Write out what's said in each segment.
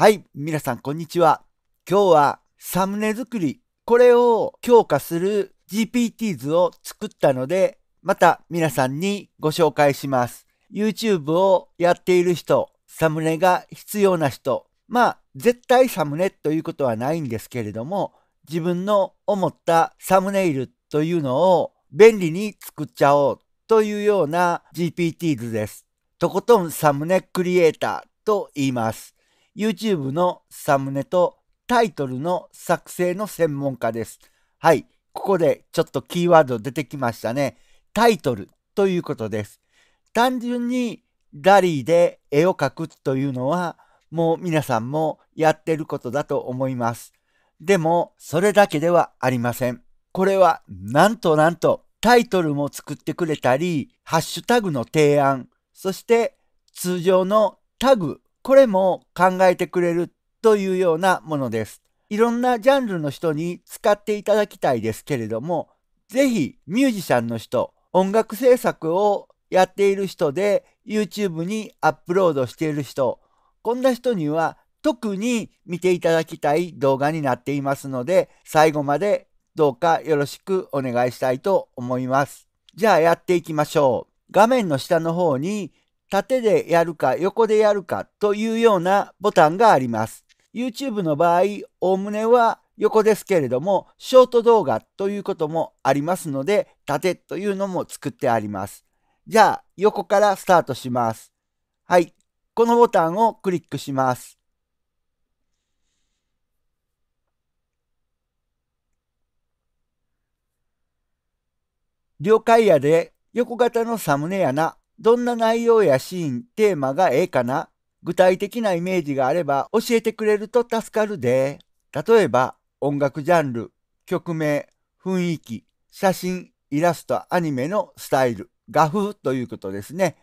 はい、皆さんこんにちは。今日はサムネ作り、これを強化する GPT 図を作ったので、また皆さんにご紹介します。YouTube をやっている人、サムネが必要な人、まあ絶対サムネということはないんですけれども、自分の思ったサムネイルというのを便利に作っちゃおうというような GPT 図です。とことんサムネクリエイターと言います。YouTube のサムネとタイトルの作成の専門家です。はい。ここでちょっとキーワード出てきましたね。タイトルということです。単純にラリーで絵を描くというのはもう皆さんもやってることだと思います。でもそれだけではありません。これはなんとなんとタイトルも作ってくれたり、ハッシュタグの提案、そして通常のタグこれも考えてくれるというようなものです。いろんなジャンルの人に使っていただきたいですけれども、ぜひミュージシャンの人、音楽制作をやっている人で YouTube にアップロードしている人、こんな人には特に見ていただきたい動画になっていますので、最後までどうかよろしくお願いしたいと思います。じゃあやっていきましょう。画面の下の方に縦でやるか横でやるかというようなボタンがあります。YouTube の場合、おおむねは横ですけれども、ショート動画ということもありますので、縦というのも作ってあります。じゃあ、横からスタートします。はい。このボタンをクリックします。了解やで、横型のサムネやなどんな内容やシーン、テーマがええかな具体的なイメージがあれば教えてくれると助かるで。例えば、音楽ジャンル、曲名、雰囲気、写真、イラスト、アニメのスタイル、画風ということですね。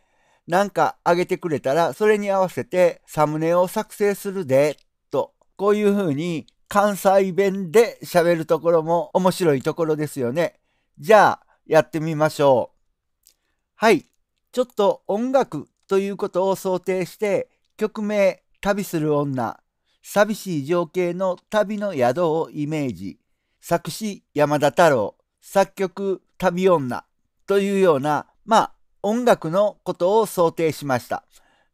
なんかあげてくれたら、それに合わせてサムネを作成するで、と、こういう風に関西弁で喋るところも面白いところですよね。じゃあ、やってみましょう。はい。ちょっと音楽ということを想定して曲名「旅する女」寂しい情景の旅の宿をイメージ作詞山田太郎作曲旅女というようなまあ音楽のことを想定しました。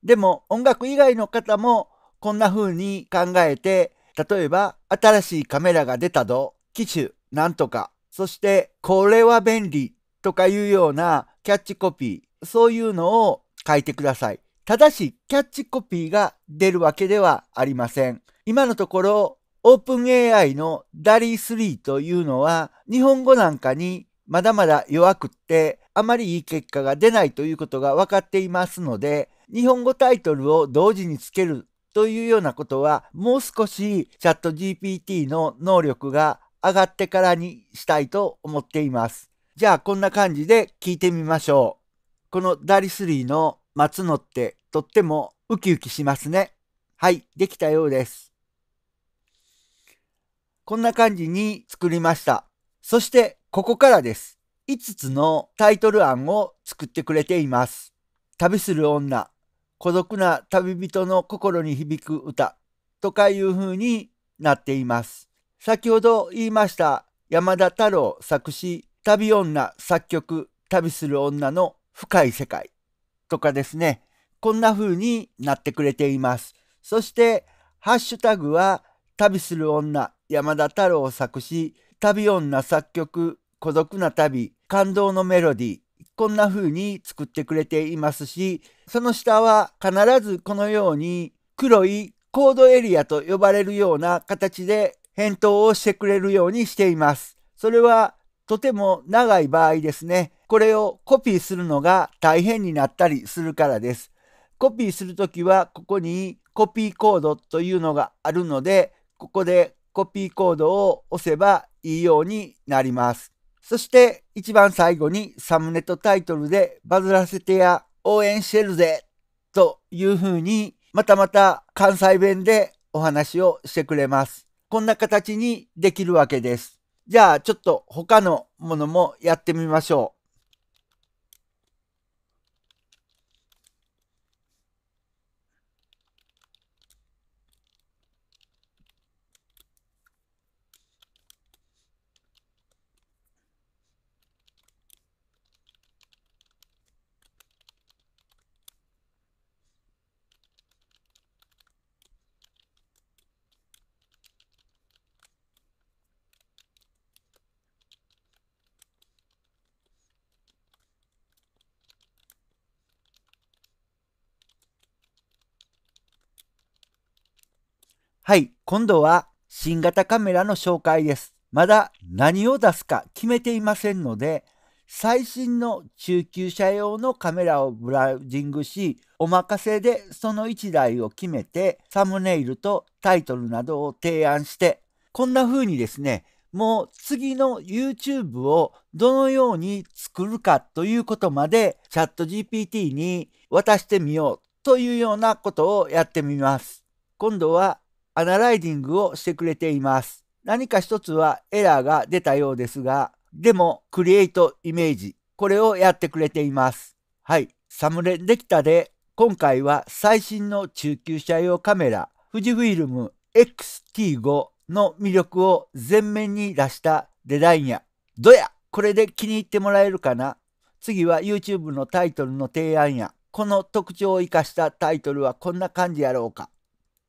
でも音楽以外の方もこんな風に考えて例えば新しいカメラが出たど機種なんとかそしてこれは便利とかいうようなキャッチコピーそういうのを書いてください。ただし、キャッチコピーが出るわけではありません。今のところ、OpenAI の DALI3 というのは、日本語なんかにまだまだ弱くって、あまりいい結果が出ないということが分かっていますので、日本語タイトルを同時につけるというようなことは、もう少しチャット GPT の能力が上がってからにしたいと思っています。じゃあこんな感じで聞いてみましょう。このダリスリーの松野ってとってもウキウキしますね。はい、できたようです。こんな感じに作りました。そしてここからです。5つのタイトル案を作ってくれています。旅する女、孤独な旅人の心に響く歌とかいう風になっています。先ほど言いました山田太郎作詞、旅女作曲、旅する女の深い世界とかですね、こんな風になってくれています。そして、ハッシュタグは、旅する女、山田太郎作詞、旅女作曲、孤独な旅、感動のメロディー、こんな風に作ってくれていますし、その下は必ずこのように黒いコードエリアと呼ばれるような形で返答をしてくれるようにしています。それはとても長い場合ですね。これをコピーするのが大変になったりするからです。コピーするときはここにコピーコードというのがあるので、ここでコピーコードを押せばいいようになります。そして一番最後にサムネとタイトルでバズらせてや応援してるぜというふうにまたまた関西弁でお話をしてくれます。こんな形にできるわけです。じゃあちょっと他のものもやってみましょう。はい、今度は新型カメラの紹介です。まだ何を出すか決めていませんので、最新の中級車用のカメラをブラウジングし、お任せでその1台を決めて、サムネイルとタイトルなどを提案して、こんな風にですね、もう次の YouTube をどのように作るかということまでチャット GPT に渡してみようというようなことをやってみます。今度はアナライディングをしてくれています。何か一つはエラーが出たようですが、でも、クリエイトイメージ、これをやってくれています。はい、サムレできたで、今回は最新の中級車用カメラ、富士フィルム XT5 の魅力を前面に出したデザインや、どやこれで気に入ってもらえるかな次は YouTube のタイトルの提案や、この特徴を生かしたタイトルはこんな感じやろうか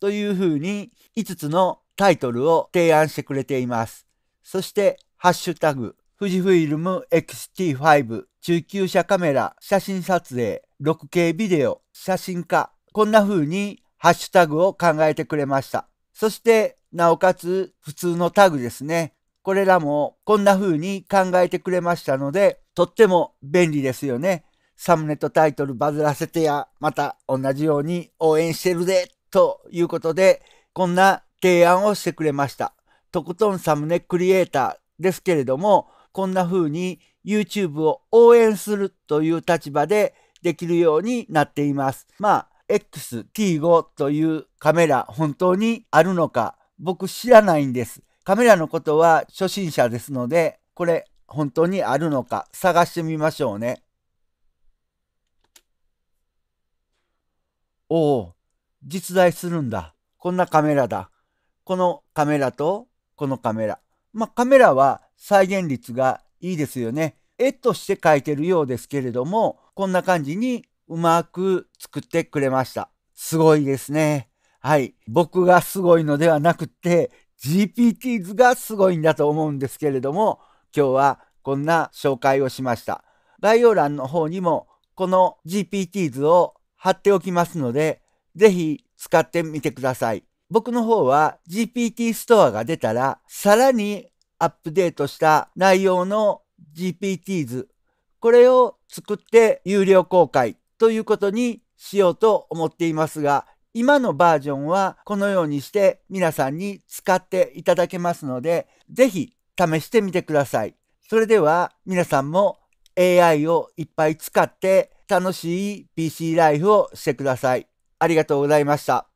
というふうに5つのタイトルを提案してくれています。そして、ハッシュタグ、富士フィルム XT5、中級者カメラ、写真撮影、6K ビデオ、写真家、こんな風にハッシュタグを考えてくれました。そして、なおかつ普通のタグですね。これらもこんな風に考えてくれましたので、とっても便利ですよね。サムネとタイトルバズらせてや、また同じように応援してるぜ。ということで、こんな提案をしてくれました。とことんサムネクリエイターですけれども、こんな風に YouTube を応援するという立場でできるようになっています。まあ、XT5 というカメラ本当にあるのか僕知らないんです。カメラのことは初心者ですので、これ本当にあるのか探してみましょうね。おお、実在するんだ。こんなカメラだ。このカメラとこのカメラ。まあ、カメラは再現率がいいですよね。絵として描いてるようですけれども、こんな感じにうまく作ってくれました。すごいですね。はい。僕がすごいのではなくて、GPT 図がすごいんだと思うんですけれども、今日はこんな紹介をしました。概要欄の方にもこの GPT 図を貼っておきますので、ぜひ使ってみてください。僕の方は GPT ストアが出たら、さらにアップデートした内容の g p t 図、これを作って有料公開ということにしようと思っていますが、今のバージョンはこのようにして皆さんに使っていただけますので、ぜひ試してみてください。それでは皆さんも AI をいっぱい使って楽しい PC ライフをしてください。ありがとうございました。